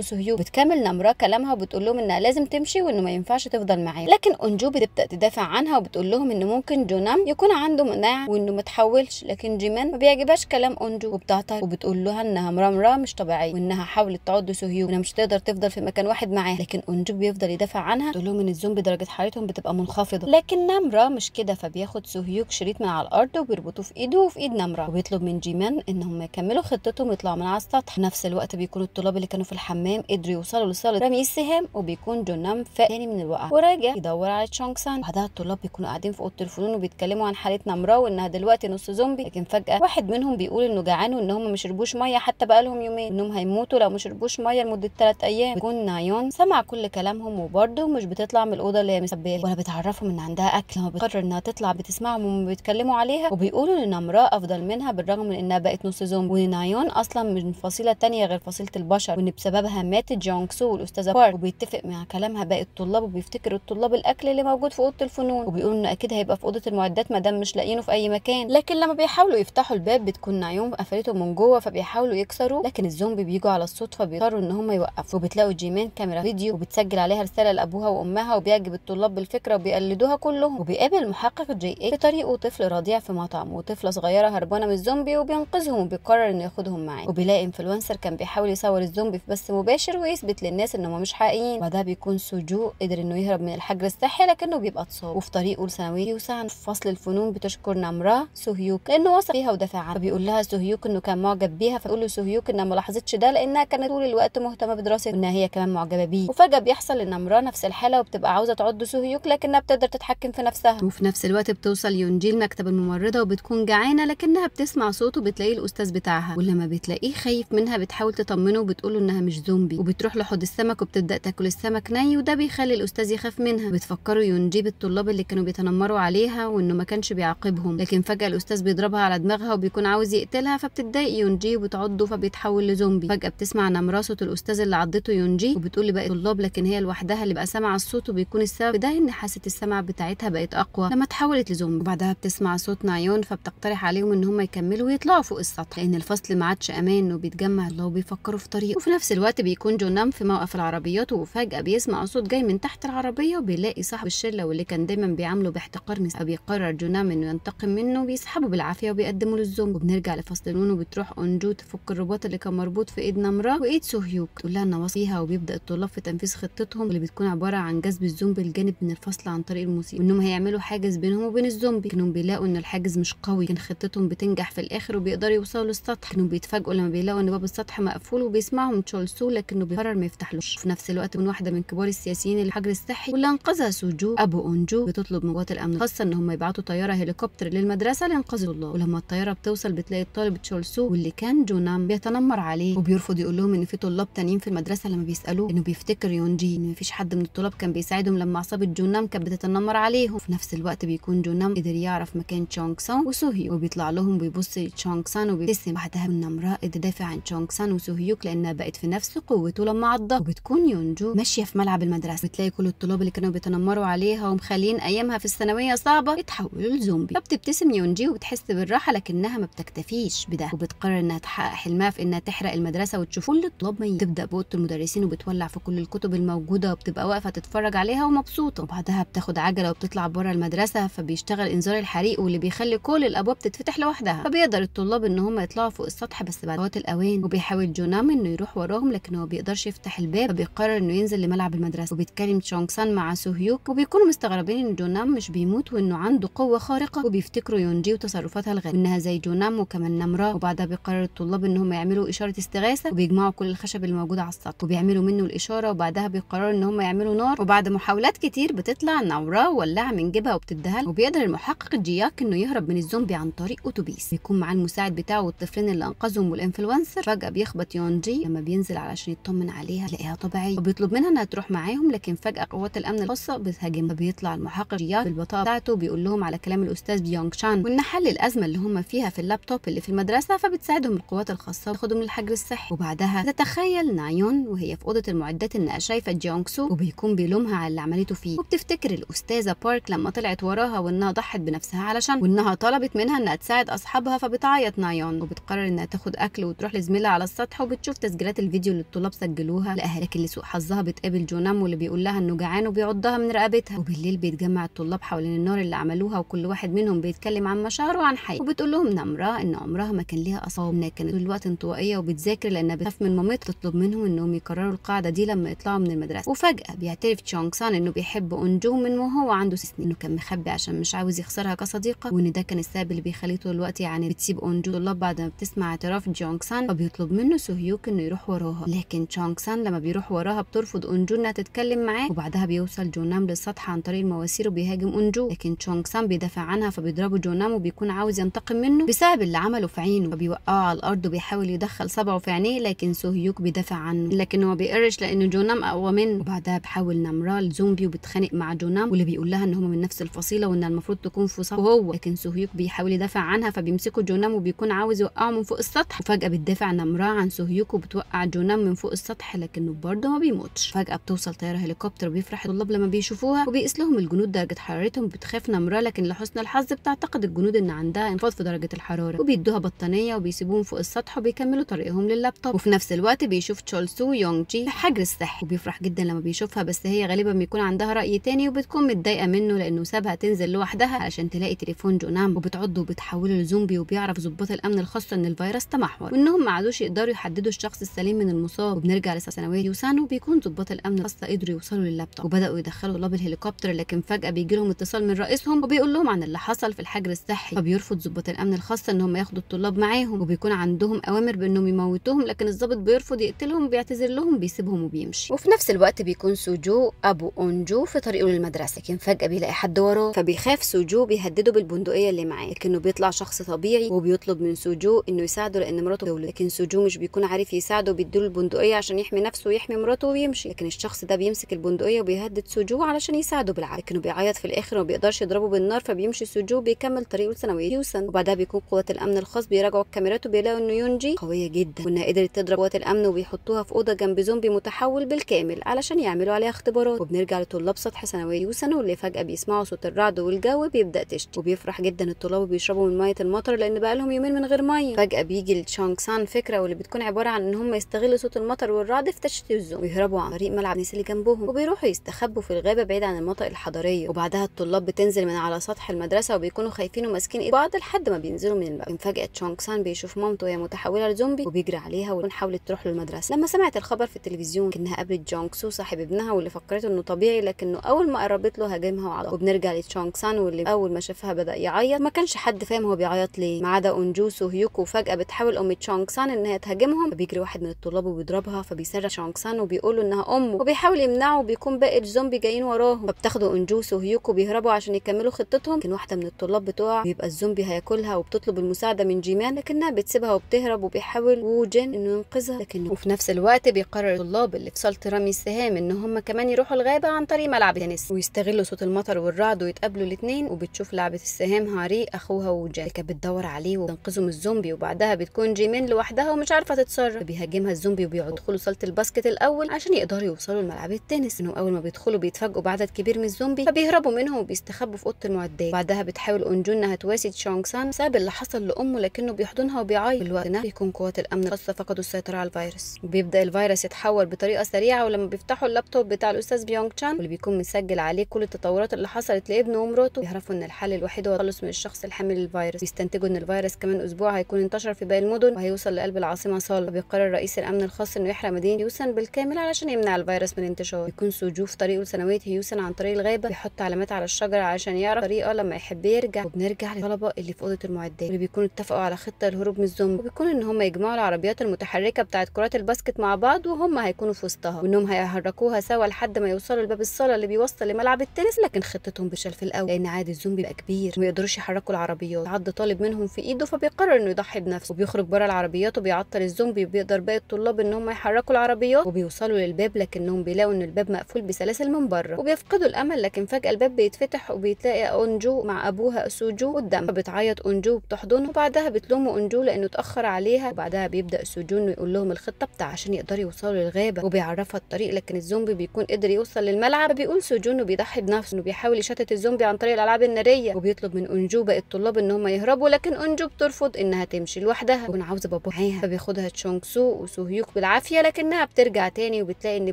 سهيو بتكمل نمره كلامها وبتقول لهم انها لازم تمشي وانه ما ينفعش تفضل معاه لكن انجو بتبدا تدافع عنها وبتقول لهم ان ممكن جونام يكون عنده مناعه وانه ما تحولش لكن جيمان ما بيعجبهاش كلام انجو وبتعترض وبتقول لها انها مرمره مش طبيعيه وانها حاولت تعض سهيو وانها مش تقدر تفضل في مكان واحد معاه لكن انجو بيفضل يدافع عنها تقول لهم ان الزومبي درجه حرارتهم بتبقى منخفضه لكن نمره مش كده فبياخد سهيوك شريط من على الارض وبيربطه في ايده وفي ايد نمره وبيطلب من جيمان ان انهم يكملوا خطتهم ويطلعوا من على السطح في نفس الوقت بيكون الطلاب اللي كانوا في الحمام قدروا يوصلوا لصاله رمي السهام وبيكون جونام فاق تاني من الوقعه وراجع يدور على تشونغ سان بعدها الطلاب بيكونوا قاعدين في اوضه الفنون وبيتكلموا عن حاله نمرا وانها دلوقتي نص زومبي لكن فجاه واحد منهم بيقول انه جعان وان هم ما شربوش ميه حتى بقالهم يومين انهم هيموتوا لو ما شربوش ميه لمده 3 ايام بيكون نايون سمع كل كلامهم وبرده مش بتطلع من الاوضه اللي هي مسبيه ولا بتعرفهم ان عندها اكل لما بتقرر انها تطلع بتسمعهم وبيتكلموا عليها وبيقولوا ان نمراء افضل منها بالرغم من انها بقت نص زومبي وان اصلا من فصيله تانية غير فصيله البشر وان بسببها ماتت جونج سو والاستاذه بارك وبيتفق مع كلامها باقي الطلاب وبيفتكر الطلاب الاكل اللي موجود في اوضه الفنون وبيقولوا انه اكيد هيبقى في اوضه المعدات ما دام مش لاقيينه في اي مكان لكن لما بيحاولوا يفتحوا الباب بتكون نايون قفلته من جوه فبيحاولوا يكسروا لكن الزومبي بيجوا على الصدفه بيقرروا ان هم يوقفوا وبتلاقوا جيمان كاميرا فيديو وبتسجل عليها رساله لابوها وامها وبيعجب الطلاب بالفكره وبيقلدوها كلهم وبيقابل محقق جي اي في طريقه طفل رضيع في مطعم وطفله صغيره هربانه من الزومبي وبينقذ ينقذهم وبيقرر انه ياخدهم معاه وبيلاقي انفلونسر كان بيحاول يصور الزومبي في بث مباشر ويثبت للناس ان هم مش حقيقيين وبعدها بيكون سوجو قدر انه يهرب من الحجر الصحي لكنه بيبقى اتصاب وفي طريقه لثانويه يوسان في فصل الفنون بتشكر نمره سوهيوك لانه وثق فيها ودافع عنها فبيقول لها سوهيوك انه كان معجب بيها فتقول له سوهيوك انها ما لاحظتش ده لانها كانت طول الوقت مهتمه بدراسه وانها هي كمان معجبه بيه وفجاه بيحصل لنمراه نفس الحاله وبتبقى عاوزه تعض سوهيوك لكنها بتقدر تتحكم في نفسها وفي نفس الوقت بتوصل يونجي لمكتب الممرضه وبتكون جعانه لكنها بتسمع صوته بتلاقيه الأستاذ بتاعها ولما بتلاقيه خايف منها بتحاول تطمنه وبتقوله إنها مش زومبي وبتروح لحوض السمك وبتبدأ تاكل السمك ني وده بيخلي الأستاذ يخاف منها بتفكره ينجيب الطلاب اللي كانوا بيتنمروا عليها وإنه ما كانش بيعاقبهم لكن فجأة الأستاذ بيضربها على دماغها وبيكون عاوز يقتلها فبتتضايق ينجي وبتعضه فبيتحول لزومبي فجأة بتسمع نمراسة الأستاذ اللي عضته ينجي وبتقول لباقي الطلاب لكن هي لوحدها اللي بقى سامعة الصوت وبيكون السبب ده إن حاسة السمع بتاعتها بقت أقوى لما اتحولت لزومبي وبعدها بتسمع صوت نعيون فبتقترح عليهم إن هم يكملوا ويطلعوا فوق السطح لان الفصل ما عادش امان وبيتجمع اللي هو بيفكروا في طريقه وفي نفس الوقت بيكون جونام في موقف العربيات وفجاه بيسمع صوت جاي من تحت العربيه وبيلاقي صاحب الشله واللي كان دايما بيعامله باحتقار مس... بيقرر جونام انه ينتقم منه وبيسحبه بالعافيه وبيقدمه للزوم وبنرجع لفصل نونو بتروح اونجو تفك الرباط اللي كان مربوط في ايد نمرة وايد سوهيوك تقول لها انها فيها وبيبدا الطلاب في تنفيذ خطتهم اللي بتكون عباره عن جذب الزومبي الجانب من الفصل عن طريق الموسيقى وانهم هيعملوا حاجز بينهم وبين الزومبي كانوا بيلاقوا ان الحاجز مش قوي كان خطتهم بتنجح في الاخر وبيقدروا يقدروا يوصلوا للسطح انهم بيتفاجئوا لما بيلاقوا ان باب السطح مقفول وبيسمعهم تشولسو لكنه بيقرر ما يفتحلوش في نفس الوقت من واحده من كبار السياسيين الحجر الصحي واللي انقذها سوجو ابو اونجو بتطلب من قوات الامن الخاصه ان هم يبعتوا طياره هليكوبتر للمدرسه لانقاذ الله ولما الطياره بتوصل بتلاقي الطالب تشولسو واللي كان جونام بيتنمر عليه وبيرفض يقول لهم ان في طلاب تانيين في المدرسه لما بيسالوه انه بيفتكر يونجي ان مفيش حد من الطلاب كان بيساعدهم لما عصابه جونام كانت بتتنمر عليهم في نفس الوقت بيكون جونام قدر يعرف مكان تشونغ سونغ وسوهي وبيطلع لهم بيبص لتشونغ سونغ سان وبيبتسم بعدها النمراء تدافع عن تشونغ سان وسوهيوك لانها بقت في نفس قوته لما عضها وبتكون يونجو ماشيه في ملعب المدرسه بتلاقي كل الطلاب اللي كانوا بيتنمروا عليها ومخلين ايامها في الثانويه صعبه اتحولوا لزومبي فبتبتسم يونجي وبتحس بالراحه لكنها ما بتكتفيش بده وبتقرر انها تحقق حلمها في انها تحرق المدرسه وتشوف كل الطلاب ما تبدا بوت المدرسين وبتولع في كل الكتب الموجوده وبتبقى واقفه تتفرج عليها ومبسوطه وبعدها بتاخد عجله وبتطلع بره المدرسه فبيشتغل انذار الحريق واللي بيخلي كل الابواب تتفتح لوحدها فبيقدر الطلاب صعوبه ان هم يطلعوا فوق السطح بس بعد فوات الاوان وبيحاول جونام انه يروح وراهم لكن هو بيقدرش يفتح الباب فبيقرر انه ينزل لملعب المدرسه وبيتكلم تشونغ سان مع سوهيوك وبيكونوا مستغربين ان جونام مش بيموت وانه عنده قوه خارقه وبيفتكروا يونجي وتصرفاتها الغريبه انها زي جونام وكمان نمره وبعدها بيقرر الطلاب ان هم يعملوا اشاره استغاثه وبيجمعوا كل الخشب الموجود على السطح وبيعملوا منه الاشاره وبعدها بيقرروا ان هم يعملوا نار وبعد محاولات كتير بتطلع نمرا ولاعه من جيبها وبتديها وبيقدر المحقق جياك انه يهرب من الزومبي عن طريق اتوبيس بيكون معاه المساعد المساعد بتاعه والطفلين اللي انقذهم والانفلونسر فجاه بيخبط يونجي لما بينزل علشان يطمن عليها لقاها طبيعيه وبيطلب منها انها تروح معاهم لكن فجاه قوات الامن الخاصه بتهاجمها بيطلع المحقق جياك بالبطاقه بتاعته بيقول لهم على كلام الاستاذ بيونج شان وان حل الازمه اللي هم فيها في اللابتوب اللي في المدرسه فبتساعدهم القوات الخاصه وتاخدهم للحجر الصحي وبعدها تتخيل نايون وهي في اوضه المعدات انها شايفه جيونج سو وبيكون بيلومها على اللي عملته فيه وبتفتكر الاستاذه بارك لما طلعت وراها وانها ضحت بنفسها علشان وانها طلبت منها انها تساعد اصحابها فبتعيط لقيت نايون وبتقرر انها تاخد اكل وتروح لزميلها على السطح وبتشوف تسجيلات الفيديو اللي الطلاب سجلوها لقاها اللي سوء حظها بتقابل جونام واللي بيقول لها انه جعان وبيعضها من رقبتها وبالليل بيتجمع الطلاب حوالين النار اللي عملوها وكل واحد منهم بيتكلم عن مشاعره وعن حياته وبتقول لهم نمرة ان عمرها ما كان ليها اصابع انها كانت طول الوقت انطوائيه وبتذاكر لانها بتخاف من مامتها تطلب منهم انهم يكرروا القاعده دي لما يطلعوا من المدرسه وفجاه بيعترف تشونغ سان انه بيحب انجو من وهو عنده سنين انه كان مخبي عشان مش عاوز يخسرها كصديقه وان ده كان السبب اللي بيخليه طول الوقت يعني بتسيب جون بعد ما بتسمع اعتراف جونغ سان فبيطلب منه سوهيوك انه يروح وراها لكن جونغ سان لما بيروح وراها بترفض اونجو انها تتكلم معاه وبعدها بيوصل جونام للسطح عن طريق المواسير وبيهاجم اونجو لكن جونغ سان بيدافع عنها فبيضربه جونام وبيكون عاوز ينتقم منه بسبب اللي عمله في عينه فبيوقعه على الارض وبيحاول يدخل صبعه في عينيه لكن سوهيوك بيدافع عنه لكن هو بيقرش لان جونام اقوى منه وبعدها بحاول نمرال زومبي وبتخانق مع جونام واللي بيقول لها ان هما من نفس الفصيله وان المفروض تكون في صف وهو لكن سوهيوك بيحاول يدافع عنها فبيمسكه جونام وبي بيكون عاوز يوقعه من فوق السطح وفجاه بتدافع نمراه عن سوهيوكو بتوقع جونام من فوق السطح لكنه برضه ما بيموتش فجاه بتوصل طياره هليكوبتر وبيفرح الطلاب لما بيشوفوها وبيقيس لهم الجنود درجه حرارتهم بتخاف نمراه لكن لحسن الحظ بتعتقد الجنود ان عندها انخفاض في درجه الحراره وبيدوها بطانيه وبيسيبوهم فوق السطح وبيكملوا طريقهم لللابتوب وفي نفس الوقت بيشوف تشولسو يونج جي في حجر السحر وبيفرح جدا لما بيشوفها بس هي غالبا بيكون عندها راي تاني وبتكون متضايقه منه لانه سابها تنزل لوحدها عشان تلاقي تليفون جونام وبتعض وبتحوله لزومبي وبيعرف ضباط الامن الخاصه ان الفيروس تمحور وانهم ما عادوش يقدروا يحددوا الشخص السليم من المصاب وبنرجع لسنه ثانويه يوسانو بيكون ضباط الامن الخاصه قدروا يوصلوا لللابتوب وبداوا يدخلوا لاب الهليكوبتر لكن فجاه بيجي لهم اتصال من رئيسهم وبيقول لهم عن اللي حصل في الحجر الصحي فبيرفض ضباط الامن الخاصه ان هم ياخدوا الطلاب معاهم وبيكون عندهم اوامر بانهم يموتوهم لكن الضابط بيرفض يقتلهم بيعتذر لهم بيسيبهم وبيمشي وفي نفس الوقت بيكون سوجو ابو اونجو في طريقه للمدرسه لكن فجاه بيلاقي حد وراه فبيخاف سوجو بيهدده بالبندقيه اللي معاه لكنه بيطلع شخص طبيعي وبيطلع بيطلب من سوجو انه يساعده لان مراته تولد لكن سوجو مش بيكون عارف يساعده بيديله البندقيه عشان يحمي نفسه ويحمي مراته ويمشي لكن الشخص ده بيمسك البندقيه وبيهدد سوجو علشان يساعده بالعكس لكنه بيعيط في الاخر وما بيقدرش يضربه بالنار فبيمشي سوجو بيكمل طريقه لثانويه يوسن وبعدها بيكون قوات الامن الخاص بيراجعوا الكاميرات وبيلاقوا ان يونجي قويه جدا وانها قدرت تضرب قوات الامن وبيحطوها في اوضه جنب زومبي متحول بالكامل علشان يعملوا عليها اختبارات وبنرجع لطلاب سطح ثانويه يوسن واللي فجاه بيسمعوا صوت الرعد والجو بيبدا تشتي وبيفرح جدا الطلاب وبيشربوا من ميه المطر لان بقى لهم يومين من غير ميه فجاه بيجي لشانكسان فكره واللي بتكون عباره عن ان هم يستغلوا صوت المطر والرعد في تشتيت الزوم ويهربوا عن طريق ملعب نيس اللي جنبهم وبيروحوا يستخبوا في الغابه بعيد عن المناطق الحضريه وبعدها الطلاب بتنزل من على سطح المدرسه وبيكونوا خايفين وماسكين ايد بعض لحد ما بينزلوا من الباب فجاه شانكسان بيشوف مامته وهي متحوله لزومبي وبيجري عليها وتكون حاولت تروح له المدرسه لما سمعت الخبر في التلفزيون كانها قابلت جونكسو صاحب ابنها واللي فكرته انه طبيعي لكنه اول ما قربت له هاجمها وعضها وبنرجع لتشونكسان واللي اول ما شافها بدا يعيط ما كانش حد فاهم هو بيعيط ليه ما عدا ومن وهيوكو فجأة بتحاول أم تشونغ سان إن هي تهاجمهم فبيجري واحد من الطلاب وبيضربها فبيسرق تشونغ سان وبيقول له إنها أمه وبيحاول يمنعه وبيكون باقي الزومبي جايين وراهم فبتاخده أنجوس وهيوكو بيهربوا عشان يكملوا خطتهم لكن واحدة من الطلاب بتقع بيبقى الزومبي هياكلها وبتطلب المساعدة من جيمان لكنها بتسيبها وبتهرب وبيحاول ووجين إنه ينقذها لكن وفي نفس الوقت بيقرر الطلاب اللي في صالة رمي السهام إن هم كمان يروحوا الغابة عن طريق ملعب التنس ويستغلوا صوت المطر والرعد ويتقابلوا الاثنين وبتشوف لعبة السهام هاري أخوها وجين كانت بتدور عليه بينقذهم الزومبي وبعدها بتكون جيمين لوحدها ومش عارفه تتصرف بيهاجمها الزومبي وبيدخلوا صاله الباسكت الاول عشان يقدروا يوصلوا لملعب التنس انهم اول ما بيدخلوا بيتفاجئوا بعدد كبير من الزومبي فبيهربوا منهم وبيستخبوا في اوضه المعدات بعدها بتحاول انجون انها تواسي تشونغ سان بسبب اللي حصل لامه لكنه بيحضنها وبيعيط الوقت ده بيكون قوات الامن الخاصه فقدوا السيطره على الفيروس وبيبدا الفيروس يتحول بطريقه سريعه ولما بيفتحوا اللابتوب بتاع الاستاذ بيونغ تشان واللي بيكون مسجل عليه كل التطورات اللي حصلت لابنه ومراته بيعرفوا ان الحل الوحيد هو التخلص من الشخص الحامل للفيروس بيستنتجوا ان الفيروس كمان اسبوع هيكون انتشر في باقي المدن وهيوصل لقلب العاصمه صالة بيقرر رئيس الامن الخاص انه يحرق مدينه هيوسن بالكامل علشان يمنع الفيروس من الانتشار بيكون سجوف طريقه لثانويه هيوسن عن طريق الغابه بيحط علامات على الشجره علشان يعرف طريقه لما يحب يرجع وبنرجع للطلبه اللي في اوضه المعدات اللي بيكونوا اتفقوا على خطه الهروب من الزومبي وبيكون ان هم يجمعوا العربيات المتحركه بتاعه كرات الباسكت مع بعض وهم هيكونوا في وسطها وانهم هيحركوها سوا لحد ما يوصلوا لباب الصاله اللي بيوصل لملعب التنس لكن خطتهم بشل في الاول لان عادي الزومبي بقى كبير وما يقدروش يحركوا العربيات عض طالب منهم في ايده فبيقرر انه يضحي بنفسه وبيخرج بره العربيات وبيعطل الزومبي وبيقدر باقي الطلاب ان هم يحركوا العربيات وبيوصلوا للباب لكنهم بيلاقوا ان الباب مقفول بسلاسل من بره وبيفقدوا الامل لكن فجاه الباب بيتفتح وبيتلاقي اونجو مع ابوها سوجو قدام فبتعيط اونجو وبتحضنه وبعدها بتلوم اونجو لانه اتاخر عليها وبعدها بيبدا سوجو انه يقول لهم الخطه بتاع عشان يقدروا يوصلوا للغابه وبيعرفها الطريق لكن الزومبي بيكون قدر يوصل للملعب فبيقول سوجو انه بيضحي بنفسه انه بيحاول يشتت الزومبي عن طريق الالعاب الناريه وبيطلب من اونجو باقي الطلاب ان هم يهربوا لكن اونجو بترفض انها تمشي لوحدها تكون عاوزه باباها معاها فبياخدها تشونغ سو وسوهيوك بالعافيه لكنها بترجع تاني وبتلاقي ان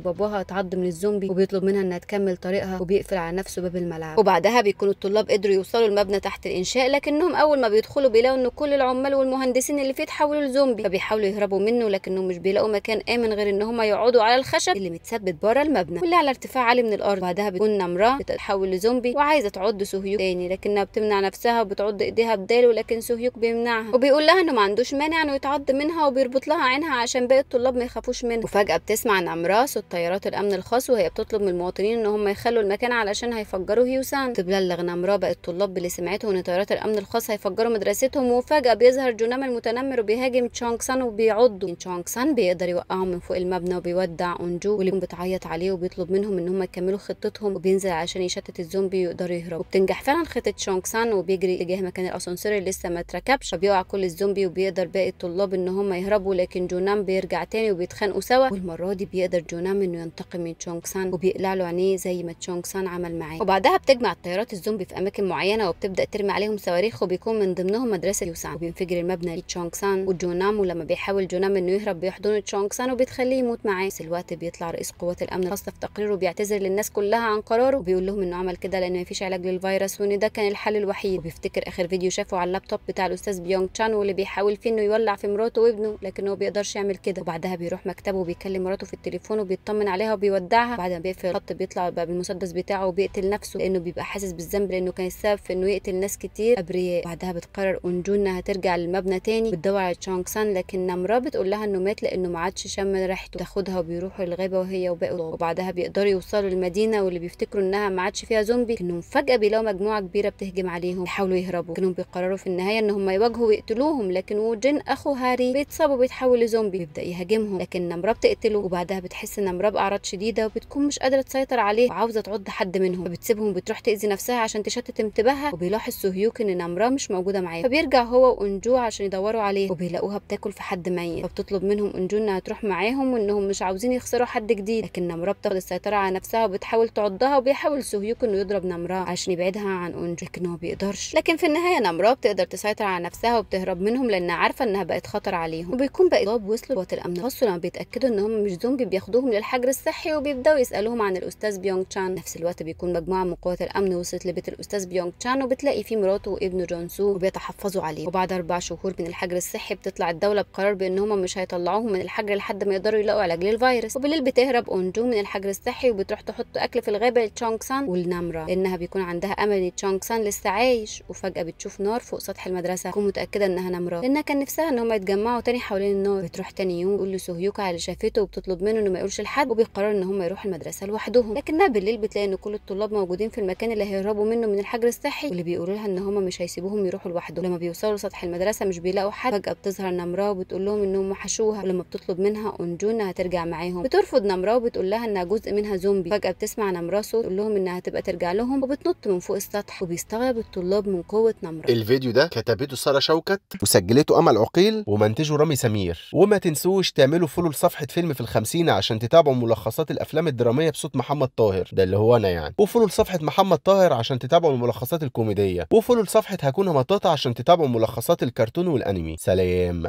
باباها اتعض من الزومبي وبيطلب منها انها تكمل طريقها وبيقفل على نفسه باب الملعب وبعدها بيكون الطلاب قدروا يوصلوا المبنى تحت الانشاء لكنهم اول ما بيدخلوا بيلاقوا ان كل العمال والمهندسين اللي فيه اتحولوا لزومبي فبيحاولوا يهربوا منه لكنهم مش بيلاقوا مكان امن غير ان هم يقعدوا على الخشب اللي متثبت بره المبنى واللي على ارتفاع عالي من الارض بعدها بتكون نمرة بتتحول لزومبي وعايزه تعض سوهيوك تاني لكنها بتمنع نفسها وبتعض ايديها بداله لكن سوهيوك بيمنع بيمنعها وبيقول لها انه ما عندوش مانع انه يتعض منها وبيربط لها عينها عشان باقي الطلاب ما يخافوش منها وفجاه بتسمع عن امراه صوت طيارات الامن الخاص وهي بتطلب من المواطنين ان هم يخلوا المكان علشان هيفجروا هيوسان تبلغ نمرة بقى الطلاب باللي سمعته ان طيارات الامن الخاص هيفجروا مدرستهم وفجاه بيظهر جوناما المتنمر وبيهاجم تشونغ سان وبيعضه تشونغ سان بيقدر يوقعهم من فوق المبنى وبيودع اونجو واللي بتعيط عليه وبيطلب منهم ان هم يكملوا خطتهم وبينزل عشان يشتت الزومبي ويقدروا يهربوا وبتنجح فعلا خطه تشونغ سان وبيجري اتجاه مكان الاسانسير اللي لسه ما الحبشة بيقع كل الزومبي وبيقدر باقي الطلاب ان هم يهربوا لكن جونام بيرجع تاني وبيتخانقوا سوا والمرة دي بيقدر جونام انه ينتقم من تشونغ سان وبيقلع له عينيه زي ما تشونغ سان عمل معاه وبعدها بتجمع الطيارات الزومبي في اماكن معينة وبتبدأ ترمي عليهم صواريخ وبيكون من ضمنهم مدرسة يوسان وبينفجر المبنى لتشونغ سان وجونام ولما بيحاول جونام انه يهرب بيحضنه تشونغ سان وبتخليه يموت معاه نفس الوقت بيطلع رئيس قوات الامن الخاصة في تقريره بيعتذر للناس كلها عن قراره وبيقول لهم انه عمل كده لان مفيش علاج للفيروس وان ده كان الحل الوحيد وبيفتكر اخر فيديو شافه على اللابتوب بتاع الاستاذ مركز بيونج تشان واللي بيحاول فيه انه يولع في مراته وابنه لكن هو بيقدرش يعمل كده وبعدها بيروح مكتبه وبيكلم مراته في التليفون وبيطمن عليها وبيودعها بعد ما بيقفل الخط بيطلع بقى بالمسدس بتاعه وبيقتل نفسه لانه بيبقى حاسس بالذنب لانه كان السبب في انه يقتل ناس كتير ابرياء بعدها بتقرر اونجون انها ترجع للمبنى تاني بتدور على تشانغ سان لكن نمرة بتقول لها انه مات لانه ما عادش شم ريحته تاخدها وبيروحوا للغابه وهي وباقي وبعدها بيقدروا يوصلوا للمدينه واللي بيفتكروا انها ما عادش فيها زومبي انهم فجاه بيلاقوا مجموعه كبيره بتهجم عليهم بيحاولوا يهربوا لكنهم بيقرروا في النهايه ان هم بيتواجهوا ويقتلوهم لكن وجين اخو هاري بيتصاب وبيتحول لزومبي بيبدا يهاجمهم لكن نمرة بتقتله وبعدها بتحس ان نمرة باعراض شديده وبتكون مش قادره تسيطر عليه وعاوزه تعض حد منهم فبتسيبهم وبتروح تاذي نفسها عشان تشتت انتباهها وبيلاحظ سوهيوك ان نمرة مش موجوده معاه فبيرجع هو وانجو عشان يدوروا عليه وبيلاقوها بتاكل في حد ميت فبتطلب منهم انجو انها تروح معاهم وانهم مش عاوزين يخسروا حد جديد لكن نمرة بتاخد السيطره على نفسها وبتحاول تعضها وبيحاول سوهيوك انه يضرب نمرة عشان يبعدها عن انجو لكن هو بيقدرش لكن في النهايه نمرة بتقدر تسيطر على نفسها نفسها وبتهرب منهم لانها عارفه انها بقت خطر عليهم وبيكون بقى الضباط وصلوا لقوات الامن خاصه لما بيتاكدوا ان هم مش زومبي بياخدوهم للحجر الصحي وبيبداوا يسالوهم عن الاستاذ بيونغ تشان نفس الوقت بيكون مجموعه من قوات الامن وصلت لبيت الاستاذ بيونغ تشان وبتلاقي فيه مراته وابنه جون سو وبيتحفظوا عليه وبعد اربع شهور من الحجر الصحي بتطلع الدوله بقرار بان هم مش هيطلعوهم من الحجر لحد ما يقدروا يلاقوا علاج للفيروس وبالليل بتهرب اونجو من الحجر الصحي وبتروح تحط اكل في الغابه لتشونغ سان والنمره لانها بيكون عندها امل ان تشونغ سان لسه عايش وفجاه بتشوف نار فوق سطح المدرسه متاكده انها نمره لانها كان نفسها ان هم يتجمعوا تاني حوالين النار بتروح تاني يوم بتقول لسوهيوكا على اللي شافته وبتطلب منه انه ما يقولش لحد وبيقرروا ان هم يروحوا المدرسه لوحدهم لكنها بالليل بتلاقي ان كل الطلاب موجودين في المكان اللي هيهربوا منه من الحجر الصحي واللي بيقولوا لها ان هم مش هيسيبوهم يروحوا لوحدهم لما بيوصلوا لسطح المدرسه مش بيلاقوا حد فجاه بتظهر نمره وبتقول لهم انهم وحشوها ولما بتطلب منها إنها ترجع معاهم بترفض نمره وبتقول لها انها جزء منها زومبي فجاه بتسمع نمره صوت تقول لهم انها هتبقى ترجع لهم وبتنط من فوق السطح وبيستغرب الطلاب من قوه نمره الفيديو ده كتبته ساره شوكت وسجلته امل عقيل ومنتجه رامي سمير وما تنسوش تعملوا فولو لصفحه فيلم في الخمسين عشان تتابعوا ملخصات الافلام الدراميه بصوت محمد طاهر ده اللي هو انا يعني وفولو لصفحه محمد طاهر عشان تتابعوا الملخصات الكوميديه وفولو لصفحه هكون مطاطا عشان تتابعوا ملخصات الكرتون والانمي سلام